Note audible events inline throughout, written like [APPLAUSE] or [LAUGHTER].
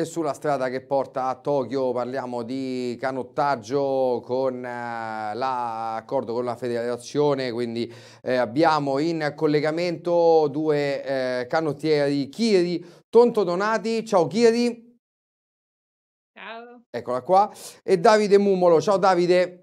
E sulla strada che porta a Tokyo parliamo di canottaggio con eh, l'accordo con la federazione, quindi eh, abbiamo in collegamento due eh, canottieri, Kiri Tonto Donati, ciao Kiri. Ciao. Eccola qua, e Davide Mumolo, ciao Davide.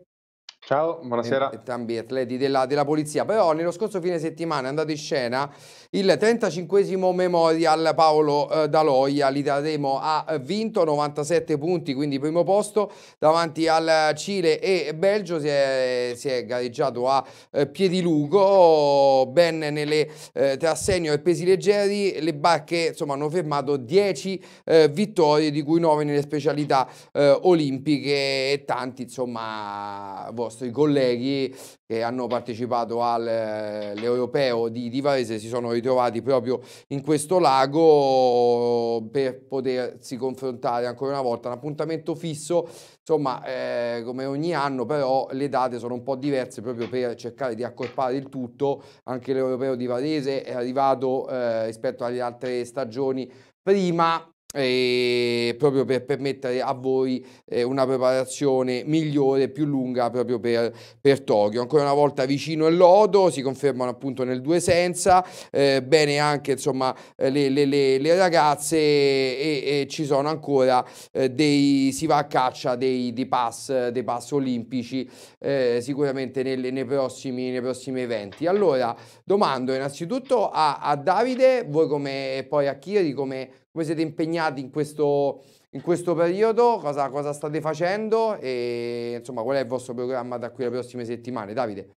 Ciao, buonasera. Entrambi atleti della, della, polizia. Però nello scorso fine settimana è andato in scena il 35 Memorial Paolo eh, Daloia. L'Italeremo ha eh, vinto 97 punti, quindi primo posto davanti al Cile e Belgio. Si è, si è gareggiato a eh, Piedilugo, ben nelle eh, tra senior e pesi leggeri. Le barche insomma, hanno fermato 10 eh, vittorie, di cui 9 nelle specialità eh, olimpiche e tanti, insomma, vostri nostri colleghi che hanno partecipato all'Europeo eh, di, di Varese si sono ritrovati proprio in questo lago per potersi confrontare ancora una volta. Un appuntamento fisso, insomma, eh, come ogni anno, però le date sono un po' diverse proprio per cercare di accorpare il tutto. Anche l'Europeo di Varese è arrivato eh, rispetto alle altre stagioni prima eh, proprio per permettere a voi eh, una preparazione migliore, più lunga proprio per, per, Tokyo. Ancora una volta vicino e lodo, si confermano appunto nel due senza, eh, bene anche insomma eh, le, le, le, le ragazze e, e, ci sono ancora eh, dei, si va a caccia dei, dei, pass, dei pass olimpici eh, sicuramente nelle, nei, prossimi, nei prossimi eventi. Allora domando innanzitutto a, a Davide, voi come poi a Kiri come voi siete impegnati in questo, in questo periodo, cosa, cosa, state facendo e insomma qual è il vostro programma da qui alle prossime settimane? Davide?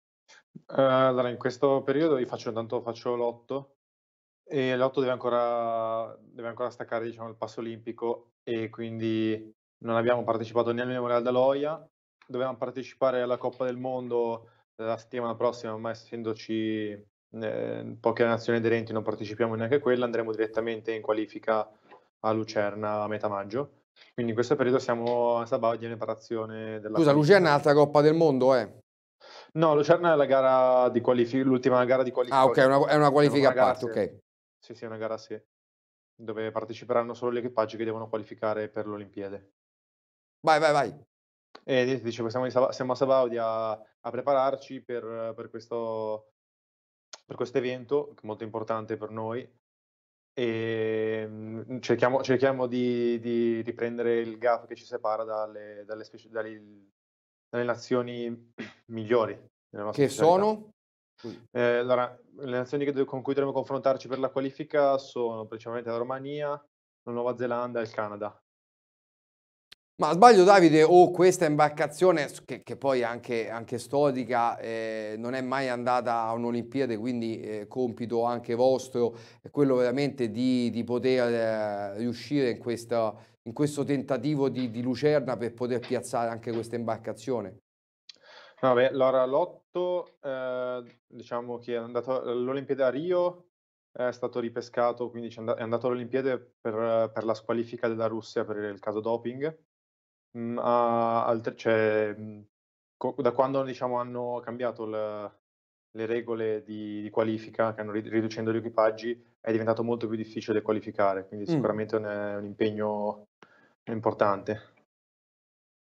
Eh, allora, in questo periodo io faccio, intanto faccio l'otto e l'otto deve ancora, deve ancora staccare diciamo, il passo olimpico e quindi non abbiamo partecipato né al Memorial d'Aloia, dovevamo partecipare alla Coppa del Mondo eh, la settimana prossima, ma essendoci eh, poche nazioni aderenti non partecipiamo neanche a quella, andremo direttamente in qualifica a Lucerna a metà maggio. Quindi in questo periodo siamo a Sabaudia in preparazione della... Scusa, Lucerna è l'altra Coppa del Mondo, eh? No, Lucerna è la gara di qualifica, l'ultima gara di qualifica. Ah, ok, è una, è una qualifica a parte, ok. Sì, sì, è una gara a dove parteciperanno solo gli equipaggi che devono qualificare per l'Olimpiade. Vai, vai, vai. E eh, dicevo, siamo, Sab- siamo a Sabaudia a prepararci per, per questo per questo evento, molto importante per noi. E ehm, cerchiamo, cerchiamo di, di, di, il gap che ci separa dalle, dalle, specie, dalle, dalle nazioni [CLEARS THROAT] migliori. Che sono? Eh, allora, le nazioni con cui dovremo confrontarci per la qualifica sono principalmente la Romania, la Nuova Zelanda e il Canada. Ma sbaglio Davide, o oh, questa imbarcazione, che, che poi anche, anche storica, eh, non è mai andata a un'Olimpiade, quindi eh, compito anche vostro, è quello veramente di, di poter eh, riuscire in, questa, in, questo tentativo di, di Lucerna per poter piazzare anche questa imbarcazione. No, beh, Laura Lotto, eh, diciamo che è andato all'Olimpiade a Rio, eh, è stato ripescato, quindi è andato all'Olimpiade per, per, la squalifica della Russia per il caso doping mh, mhmm, altre, cioè, mhmm, co- da quando diciamo, hanno cambiato il, le regole di, di qualifica, che hanno rid- riducendo gli equipaggi, è diventato molto più difficile qualificare, quindi mm. sicuramente un, è un impegno importante.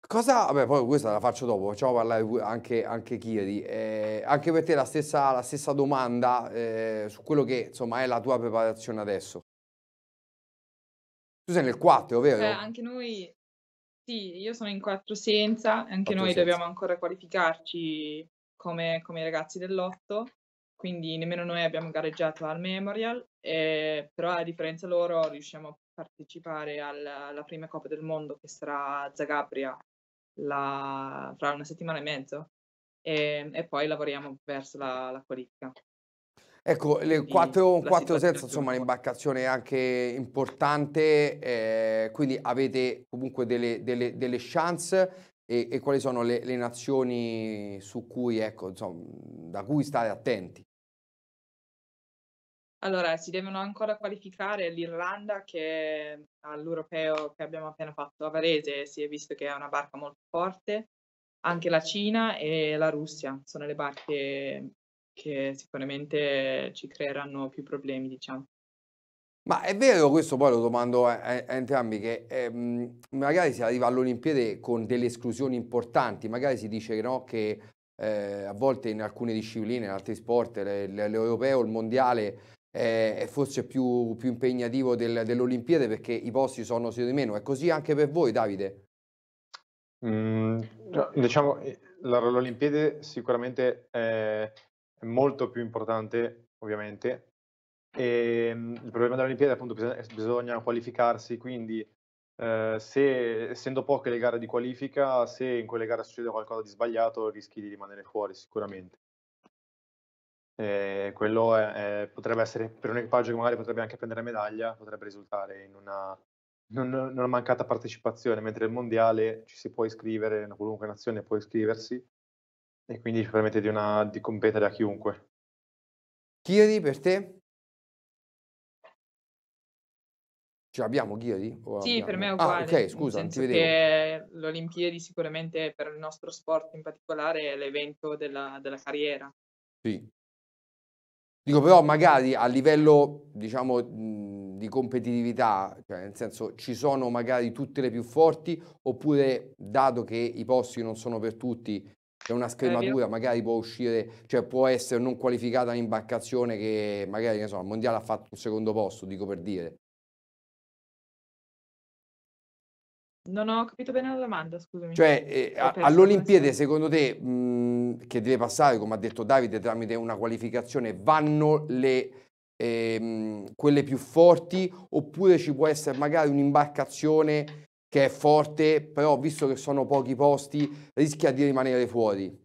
Cosa, vabbè, poi questa la faccio dopo, facciamo parlare anche, anche Chiedi. Eh, anche per te la stessa, la stessa domanda eh, su quello che insomma è la tua preparazione adesso. Tu sei nel 4, cioè, vero? Cioè, anche noi sì, io sono in quattro senza, anche noi senza. dobbiamo ancora qualificarci come, come ragazzi dell'otto, quindi nemmeno noi abbiamo gareggiato al Memorial, eh, però a differenza loro riusciamo a partecipare al- alla prima Coppa del Mondo che sarà a Zagabria la- fra una settimana e mezzo e, e poi lavoriamo verso la, la qualifica. Ecco, le quattro, 4 senza insomma un'imbarcazione anche importante, eh, quindi avete comunque delle, delle, delle chance e, e, quali sono le, le nazioni su cui, ecco, insomma, da cui stare attenti? Allora, si devono ancora qualificare l'Irlanda che all'europeo che abbiamo appena fatto a Varese si è visto che è una barca molto forte, anche la Cina e la Russia sono le barche che sicuramente ci creeranno più problemi, diciamo. Ma è vero, questo poi lo domando a, a entrambi, che ehm, magari si arriva all'Olimpiade con delle esclusioni importanti, magari si dice no, che eh, a volte in alcune discipline, in altri sport, l'europeo, il mondiale eh, è forse più, più impegnativo del, dell'Olimpiade perché i posti sono sì di meno. È così anche per voi, Davide? Mm, diciamo, l'Olimpiade sicuramente è è molto più importante ovviamente. E, ehm, il problema delle Olimpiadi è appunto bisogna, bisogna qualificarsi, quindi eh, se, essendo poche le gare di qualifica, se in quelle gare succede qualcosa di sbagliato rischi di rimanere fuori sicuramente. Eh, quello è, è, potrebbe essere per un equipaggio che magari potrebbe anche prendere medaglia, potrebbe risultare in una, non, non mancata partecipazione, mentre il mondiale ci si può iscrivere, qualunque nazione può iscriversi e quindi ci permette di, una, di competere a chiunque. Ghiri per te? Ce l'abbiamo Ghiri? sì, abbiamo? per me è ah, uguale. Ah, ok, scusa, non ti vedevo. L'Olimpiadi sicuramente per il nostro sport in particolare è l'evento della, della carriera. Sì. Dico però magari a livello, diciamo, mhmm, di competitività, cioè nel senso ci sono magari tutte le più forti oppure dato che i posti non sono per tutti c'è una eh, scrematura, magari può uscire, cioè può essere non qualificata un'imbarcazione che magari, ne so, il mondiale ha fatto un secondo posto, dico per dire. Non ho capito bene la domanda, scusami. Cioè, eh, all'Olimpiade, secondo te, mh, che deve passare, come ha detto Davide, tramite una qualificazione, vanno le, ehm, quelle più forti oppure ci può essere magari un'imbarcazione che è forte, però visto che sono pochi posti rischia di rimanere fuori.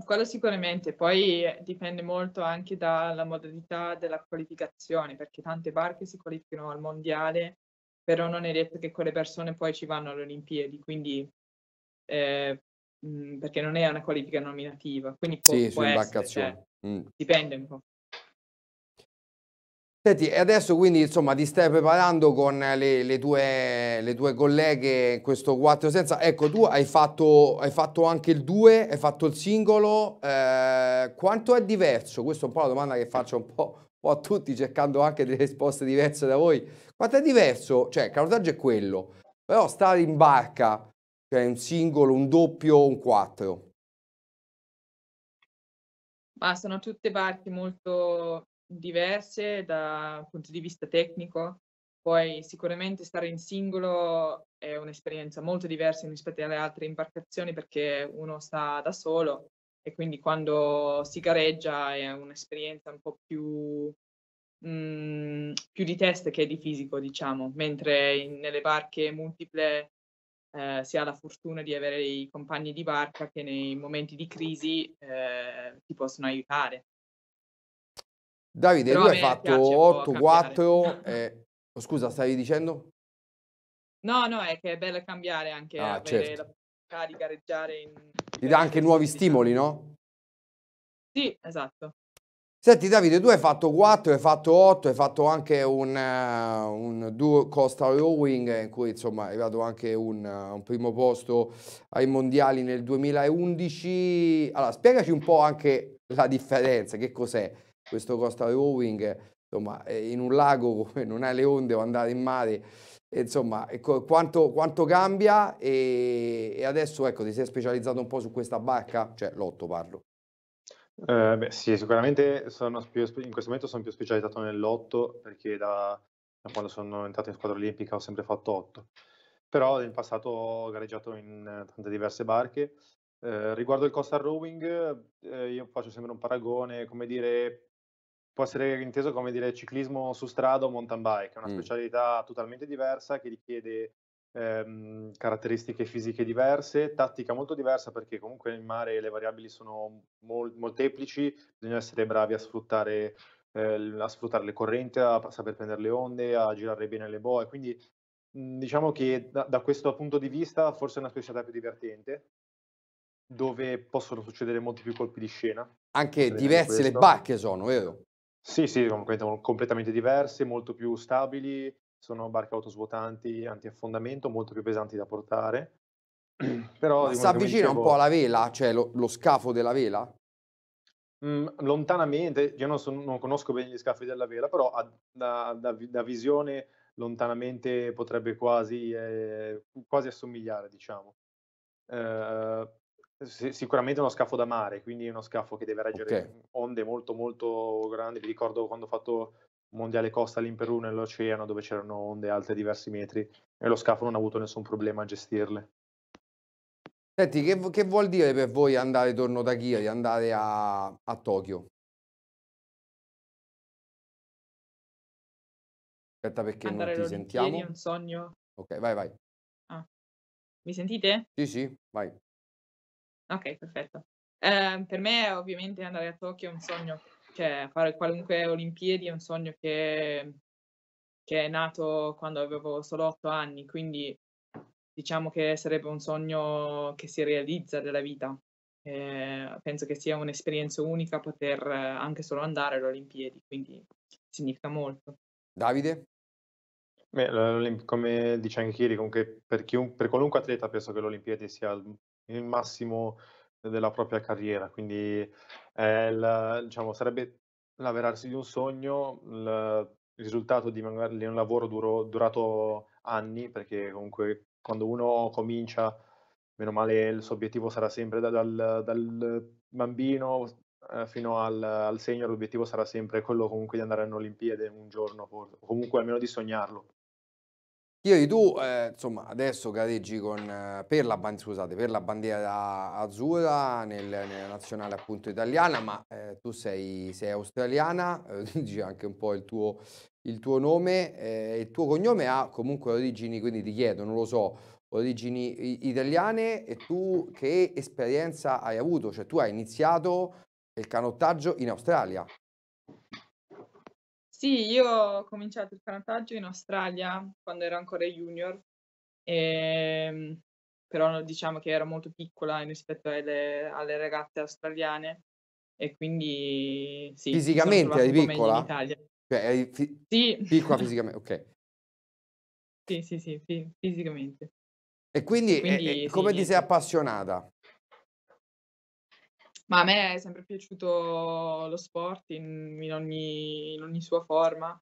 Quello sicuramente, poi eh, dipende molto anche dalla modalità della qualificazione, perché tante barche si qualificano al mondiale, però non è detto che quelle persone poi ci vanno alle Olimpiadi, quindi eh, mm, perché non è una qualifica nominativa, quindi può, sì, può essere, cioè, mm. dipende un po'. Senti, e adesso quindi insomma ti stai preparando con le, le, tue, le tue, colleghe questo 4 senza... Ecco, tu hai fatto, hai fatto, anche il 2, hai fatto il singolo, eh, quanto è diverso? Questa è un po' la domanda che faccio un po', un po', a tutti cercando anche delle risposte diverse da voi. Quanto è diverso? Cioè, carotaggio è quello, però stare in barca, cioè un singolo, un doppio, un 4. Ma sono tutte parti molto diverse dal punto di vista tecnico, poi sicuramente stare in singolo è un'esperienza molto diversa rispetto alle altre imbarcazioni perché uno sta da solo e quindi quando si gareggia è un'esperienza un po' più, mh, mm, più di test che di fisico, diciamo, mentre in, nelle barche multiple eh, si ha la fortuna di avere i compagni di barca che nei momenti di crisi eh, ti possono aiutare. Davide, Però tu hai fatto 8-4, [LAUGHS] eh, oh, scusa, stavi dicendo? No, no, è che è bello cambiare anche, ah, certo. la possibilità di gareggiare. In... Ti dà anche nuovi diciamo. stimoli, no? Sì, esatto. Senti Davide, tu hai fatto 4, hai fatto 8, hai fatto anche un, uh, un duo Costa Rowing in cui insomma è arrivato anche un, uh, un, primo posto ai mondiali nel 2011. Allora spiegaci un po' anche la differenza, che cos'è? questo Costa Rowing, insomma, eh, in un lago [LAUGHS] come non hai le onde o andare in mare, insomma, ecco, quanto, quanto, cambia e, e, adesso ecco, ti sei specializzato un po' su questa barca, cioè l'otto parlo. Eh, beh, sì, sicuramente più, in questo momento sono più specializzato nell'otto perché da, da, quando sono entrato in squadra olimpica ho sempre fatto otto, però in passato ho gareggiato in eh, tante diverse barche. Eh, riguardo il Costa Rowing, eh, io faccio sempre un paragone, come dire, può essere inteso come dire ciclismo su strada o mountain bike, è una mm. specialità totalmente diversa che richiede ehm, caratteristiche fisiche diverse, tattica molto diversa perché comunque in mare le variabili sono mol- molteplici, bisogna essere bravi a sfruttare, eh, a sfruttare le correnti, a saper prendere le onde, a girare bene le boe, quindi mh, mhmm, diciamo che da, da questo punto di vista forse è una specialità più divertente, dove possono succedere molti più colpi di scena. Anche diverse le bacche sono, vero? Sì, sì, completamente, completamente diverse, molto più stabili, sono barche autosvuotanti, antiaffondamento, molto più pesanti da portare. [CLEARS THROAT] Però, si avvicina dicevo, un po' alla vela, cioè lo, lo scafo della vela? Mh, mm, lontanamente, io non, sono, non, conosco bene gli scafi della vela, però a, da, da, da, visione lontanamente potrebbe quasi, eh, quasi assomigliare, diciamo. Eh, sicuramente uno scafo da mare, quindi uno scafo che deve reggere okay. onde molto molto grandi. Vi ricordo quando ho fatto il mondiale Costa lì in Perù nell'oceano dove c'erano onde alte diversi metri e lo scafo non ha avuto nessun problema a gestirle. Senti, che, che vuol dire per voi andare torno da Ghia Kiri, andare a, a Tokyo? Aspetta perché andare non ti sentiamo. È un sogno. Ok, vai, vai. Ah. Mi sentite? Sì, sì, vai. Ok, perfetto. Ehm, per me ovviamente andare a Tokyo è un sogno, cioè fare qualunque Olimpiadi è un sogno che che è nato quando avevo solo otto anni, quindi diciamo che sarebbe un sogno che si realizza della vita. Eh, penso che sia un'esperienza unica poter anche solo andare alle Olimpiadi, quindi significa molto. Davide? Beh, come dice anche Kiri, comunque per, chiun- per qualunque atleta penso che le Olimpiadi sia il massimo della propria carriera, quindi il, diciamo, sarebbe l'averarsi di un sogno, il risultato di magari un lavoro duro, durato anni, perché comunque quando uno comincia, meno male il suo obiettivo sarà sempre da, dal, dal, bambino eh, fino al, al senior, l'obiettivo sarà sempre quello comunque di andare alle Olimpiadi un giorno, o comunque almeno di sognarlo. Ieri tu, eh, insomma, adesso gareggi con, eh, per, la, scusate, per la bandiera azzurra nel, nella nazionale appunto italiana, ma eh, tu sei, sei australiana, eh, [LAUGHS] dici anche un po' il tuo, il tuo nome, eh, il tuo cognome ha comunque origini, quindi ti chiedo, non lo so, origini italiane e tu che esperienza hai avuto? Cioè tu hai iniziato il canottaggio in Australia. Sì, io ho cominciato il canottaggio in Australia quando ero ancora junior, ehm, però diciamo che ero molto piccola rispetto alle, alle ragazze australiane e quindi sì. Fisicamente eri piccola? In Italia. Cioè, eri fi- sì. Piccola [LAUGHS] fisicamente, ok. Sì, sì, sì, sì fisicamente. E quindi, quindi eh, eh sì, come ti sei appassionata? Ma a me è sempre piaciuto lo sport in, in, ogni, in ogni, sua forma.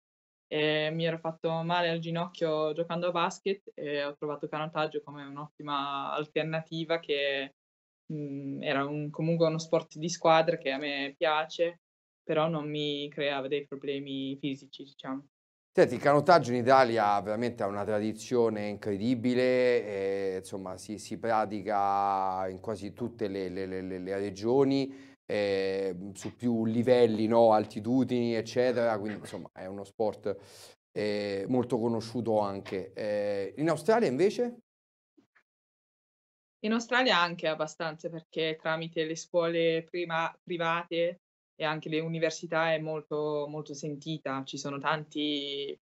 E eh, mi ero fatto male al ginocchio giocando a basket e ho trovato canottaggio come un'ottima alternativa che mh, mm, era un, comunque uno sport di squadra che a me piace, però non mi creava dei problemi fisici, diciamo. Senti, il canottaggio in Italia veramente ha una tradizione incredibile, eh, insomma si, si, pratica in quasi tutte le, le, le, le regioni, eh, su più livelli, no? altitudini, eccetera, quindi insomma è uno sport eh, molto conosciuto anche. in Australia invece? In Australia anche abbastanza perché tramite le scuole prima, private e anche le università è molto, molto sentita, ci sono tanti,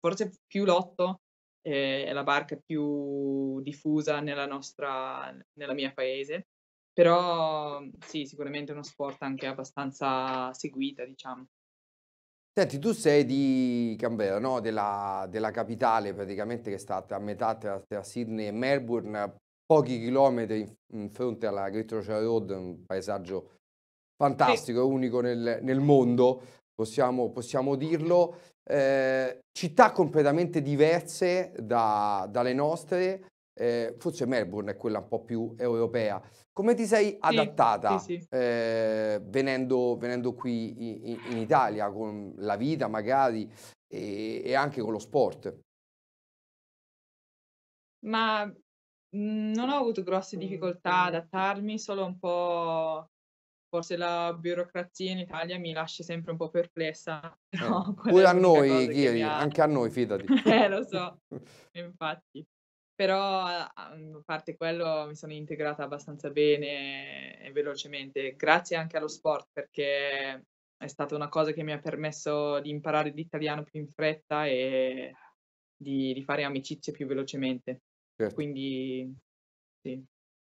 forse più l'otto eh, è la barca più diffusa nella nostra, nella mia paese, però sì, sicuramente è uno sport anche abbastanza seguita, diciamo. Senti, tu sei di Canberra, no? della, della, capitale praticamente che sta a metà tra, tra Sydney e Melbourne, pochi chilometri in, in fronte alla Great Road, un paesaggio fantastico, è unico nel, nel mondo, possiamo, possiamo dirlo. Eh, città completamente diverse da, dalle nostre, eh, forse Melbourne è quella un po' più europea. Come ti sei adattata sì, sì, sì. Eh, venendo, venendo, qui in, in, Italia con la vita magari e, e anche con lo sport? Ma mm, non ho avuto grosse difficoltà ad adattarmi, solo un po' forse la burocrazia in Italia mi lascia sempre un po' perplessa. [LAUGHS] eh. Pure a noi, Ghiri, ha... anche a noi, fidati. [LAUGHS] eh, lo so, [LAUGHS] infatti. Però a parte quello mi sono integrata abbastanza bene e velocemente, grazie anche allo sport perché è stata una cosa che mi ha permesso di imparare l'italiano più in fretta e di, di fare amicizie più velocemente. Certo. Quindi sì,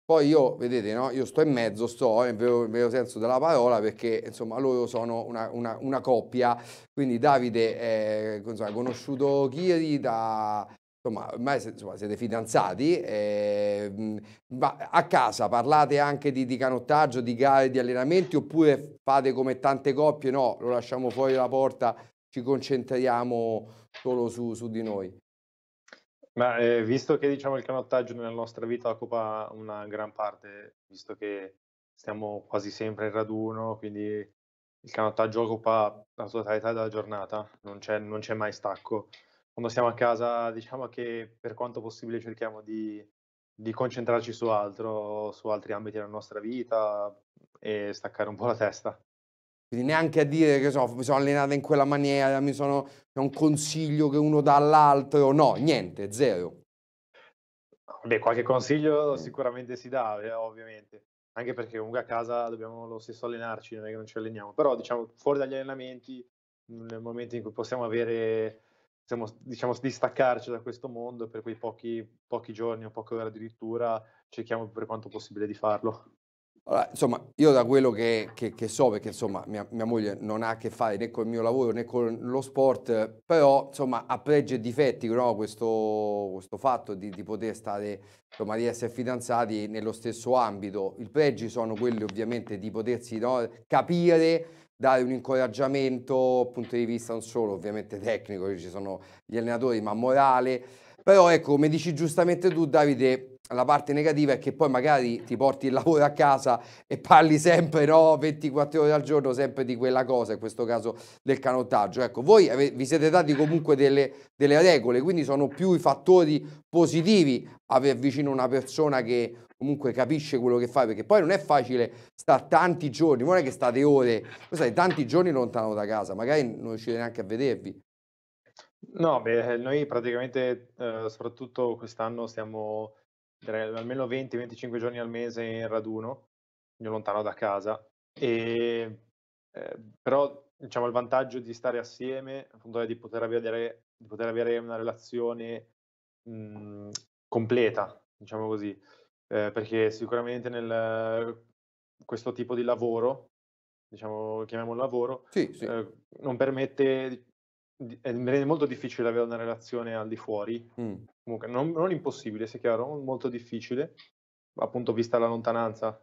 poi io, vedete, no? io sto in mezzo, sto nel eh, vero, vero, senso della parola, perché insomma loro sono una, una, una coppia, quindi Davide è insomma, conosciuto Kiri da... Insomma, ormai insomma, siete fidanzati, eh, ma a casa parlate anche di, di canottaggio, di gare, di allenamenti, oppure fate come tante coppie, no, lo lasciamo fuori la porta, ci concentriamo solo su, su di noi? Ma eh, visto che diciamo, il canottaggio nella nostra vita occupa una gran parte, visto che stiamo quasi sempre in raduno, quindi il canottaggio occupa la totalità della giornata, non c'è, non c'è mai stacco. Quando siamo a casa diciamo che per quanto possibile cerchiamo di, di concentrarci su altro, su altri ambiti della nostra vita e staccare un po' la testa. Quindi neanche a dire che so, mi sono allenata in quella maniera, mi sono, è un consiglio che uno dà all'altro, no, niente, zero. Beh, qualche consiglio sicuramente si dà, eh, ovviamente, anche perché comunque a casa dobbiamo lo stesso allenarci, non è che non ci alleniamo, però diciamo fuori dagli allenamenti, mhmm, nel momento in cui possiamo avere, possiamo, diciamo, distaccarci da questo mondo per quei pochi, pochi giorni o poche ore addirittura, cerchiamo per quanto possibile di farlo. Allora, insomma, io da quello che, che, che so, perché insomma mia, mia, moglie non ha a che fare né col mio lavoro né con lo sport, però insomma ha pregi e difetti no? questo, questo, fatto di, di, poter stare, insomma di essere fidanzati nello stesso ambito. I pregi sono quelli ovviamente di potersi no, capire, dare un incoraggiamento, dal punto di vista non solo ovviamente tecnico, ci sono gli allenatori, ma morale. Però ecco, come dici giustamente tu Davide, la parte negativa è che poi magari ti porti il lavoro a casa e parli sempre, no, 24 ore al giorno, sempre di quella cosa, in questo caso del canottaggio. Ecco, voi vi siete dati comunque delle, delle regole, quindi sono più i fattori positivi aver vicino una persona che comunque capisce quello che fai, perché poi non è facile stare tanti giorni, non è che state ore, state tanti giorni lontano da casa, magari non riuscite neanche a vedervi. No, beh, noi praticamente, eh, soprattutto quest'anno, stiamo almeno 20-25 giorni al mese in raduno, lontano da casa, e, eh, però diciamo, il vantaggio di stare assieme appunto, è di poter avere, di poter avere una relazione mh, mhmm, completa, diciamo così, eh, perché sicuramente nel, questo tipo di lavoro, diciamo, chiamiamolo lavoro, sì, sì. Eh, non permette di, eh, mi rende molto difficile avere una relazione al di fuori, mm. comunque non, non impossibile, sia chiaro, molto difficile, appunto vista la lontananza.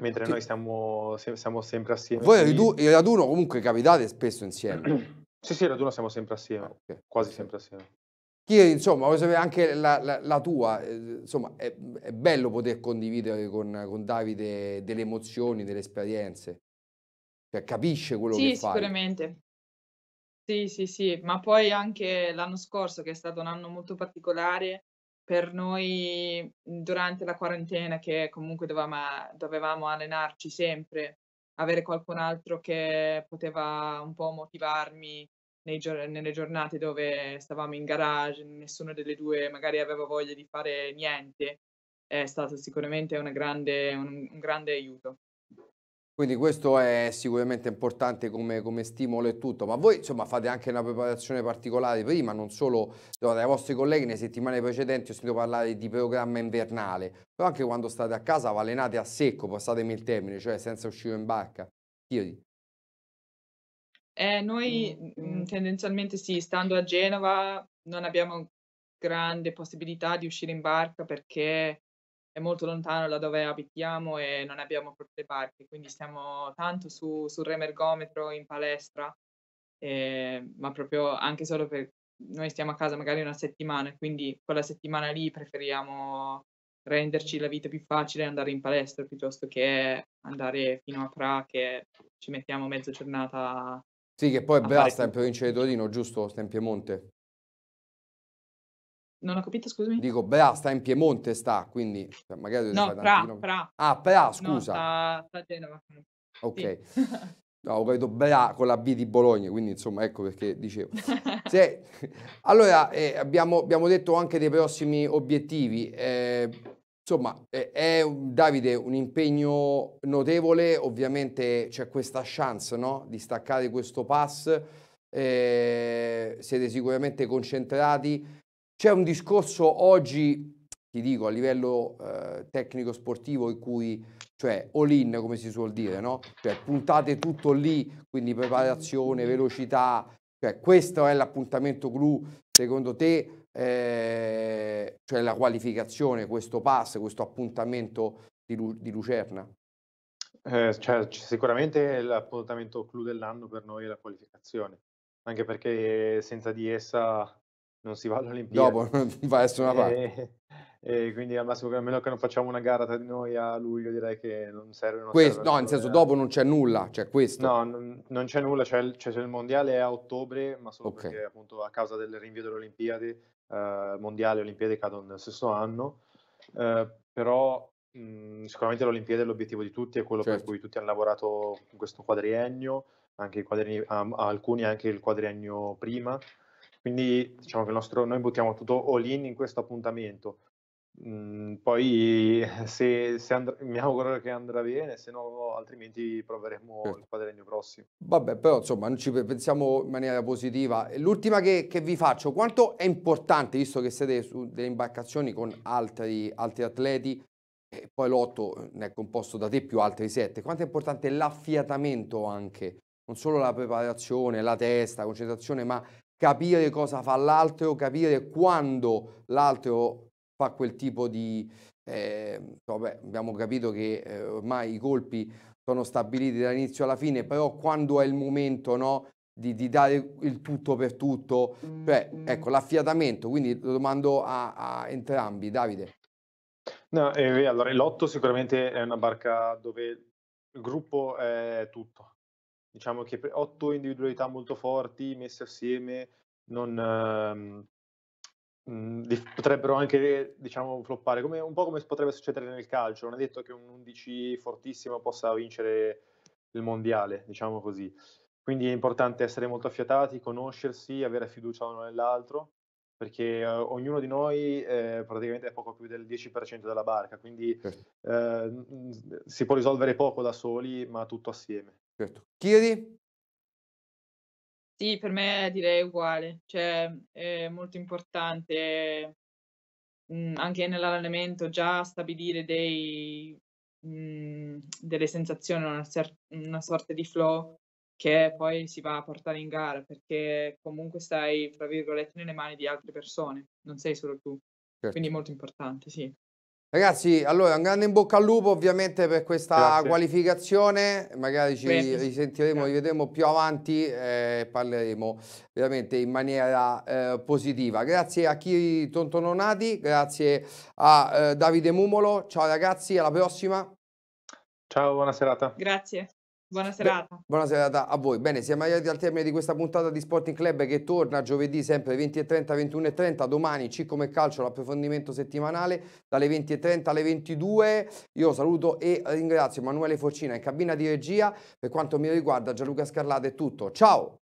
Mentre che... noi siamo, siamo, sempre assieme. Voi quindi... il raduno comunque capitate spesso insieme. [CLEARS THROAT] sì, sì, il raduno siamo sempre assieme, ah, okay. quasi sempre assieme. Chieri, insomma, anche la, la, la tua, eh, insomma, è, è, bello poter condividere con, con, Davide delle emozioni, delle esperienze, cioè capisce quello sì, che fai. Sì, sicuramente. Sì, sì, sì, ma poi anche l'anno scorso, che è stato un anno molto particolare per noi mhmm, durante la quarantena, che comunque dovevamo, dovevamo allenarci sempre, avere qualcun altro che poteva un po' motivarmi nei, nelle giornate dove stavamo in garage, nessuno delle due magari aveva voglia di fare niente, è stato sicuramente grande, un, un grande aiuto. Quindi questo è sicuramente importante come, come, stimolo e tutto, ma voi insomma fate anche una preparazione particolare prima, non solo no, dai vostri colleghi, nelle settimane precedenti ho sentito parlare di programma invernale, però anche quando state a casa vi a secco, passatemi il termine, cioè senza uscire in barca. Tiri. Eh, noi mh, mm, mm, mm. tendenzialmente sì, stando a Genova non abbiamo grande possibilità di uscire in barca perché è molto lontano da dove abitiamo e non abbiamo proprio le barche, quindi stiamo tanto su, sul remergometro in palestra, eh, ma proprio anche solo per noi stiamo a casa magari una settimana, quindi quella settimana lì preferiamo renderci la vita più facile e andare in palestra piuttosto che andare fino a Pra che ci mettiamo mezza giornata. Sì, che poi basta in provincia di Torino, giusto? Sta in Piemonte. Non ho capito, scusami. Dico, Bra ah, sta in Piemonte, sta, quindi cioè, magari... No, Pra, nomi. Ah, Pra, scusa. No, sta, sta a Genova. Ok. Sì. No, ho capito Bra con la B di Bologna, quindi insomma ecco perché dicevo. [LAUGHS] Se, allora, eh, abbiamo, abbiamo, detto anche dei prossimi obiettivi. Eh, insomma, eh, è Davide un impegno notevole, ovviamente c'è questa chance no? di staccare questo pass. Eh, siete sicuramente concentrati c'è un discorso oggi, ti dico, a livello eh, tecnico-sportivo in cui, cioè all-in come si suol dire, no? Cioè puntate tutto lì, quindi preparazione, velocità, cioè questo è l'appuntamento clou, secondo te, eh, cioè la qualificazione, questo pass, questo appuntamento di, Lu- di Lucerna? Eh, cioè, sicuramente l'appuntamento clou dell'anno per noi è la qualificazione, anche perché senza di essa non si va alle Olimpiadi. Dopo, non va a essere una parte. E, quindi al massimo, a meno che non facciamo una gara tra di noi a luglio, direi che non serve. Non questo, serve no, nel senso, dopo non c'è nulla, c'è cioè questo. No, non, non c'è nulla, c'è, c'è, cioè, il mondiale a ottobre, ma solo okay. perché appunto a causa del rinvio delle Olimpiadi, eh, mondiale e Olimpiadi cadono nel stesso anno. Eh, però mh, mhmm, sicuramente l'Olimpiade è l'obiettivo di tutti, è quello certo. per cui tutti hanno lavorato in questo quadriennio, anche quadri, um, alcuni anche il quadriennio prima. Quindi diciamo che il nostro, noi buttiamo tutto all in in questo appuntamento. Mm, poi eh, se, se andr- mi auguro che andrà bene, se no altrimenti proveremo certo. il quadregno prossimo. Vabbè, però insomma non ci pensiamo in maniera positiva. L'ultima che, che vi faccio, quanto è importante, visto che siete su delle imbarcazioni con altri, altri atleti, e poi l'otto eh, ne è composto da te più altri sette, quanto è importante l'affiatamento anche, non solo la preparazione, la testa, la concentrazione, ma capire cosa fa l'altro, capire quando l'altro fa quel tipo di... Ehm, eh, vabbè, abbiamo capito che eh, ormai i colpi sono stabiliti dall'inizio alla fine, però quando è il momento no, di, di, dare il tutto per tutto, cioè ecco l'affiatamento, quindi lo domando a, a entrambi, Davide. No, eh, allora, l'otto sicuramente è una barca dove il gruppo è tutto, Diciamo che otto individualità molto forti messe assieme non, ehm, mhmm, potrebbero anche diciamo, floppare, come, un po' come potrebbe succedere nel calcio. Non è detto che un 11 fortissimo possa vincere il mondiale, diciamo così. Quindi è importante essere molto affiatati, conoscersi, avere fiducia l'uno nell'altro, perché eh, ognuno di noi eh, praticamente è poco più del 10% della barca, quindi certo. eh, mhmm, si può risolvere poco da soli, ma tutto assieme. Certo. Kiri? Sì, per me direi uguale, cioè mhmm, è molto importante mh, mhmm, anche nell'allenamento già stabilire dei, mh, mhmm, delle sensazioni, una, cer- una, sorta di flow che poi si va a portare in gara perché comunque stai, tra virgolette, nelle mani di altre persone, non sei solo tu. Certo. Quindi molto importante, sì. Ragazzi, allora un grande in bocca al lupo ovviamente per questa Grazie. qualificazione, magari ci Bene. risentiremo, rivedremo più avanti eh, e eh, parleremo veramente in maniera eh, positiva. Grazie a Chiri Tontononati, grazie a eh, Davide Mumolo, ciao ragazzi, alla prossima. Ciao, buona serata. Grazie. Buona serata. buona serata a voi. Bene, siamo arrivati al termine di questa puntata di Sporting Club che torna giovedì sempre 20.30, 21.30. Domani C come calcio, l'approfondimento settimanale dalle 20.30 alle 22. Io saluto e ringrazio Emanuele Forcina in cabina di regia. Per quanto mi riguarda Gianluca Scarlata è tutto. Ciao!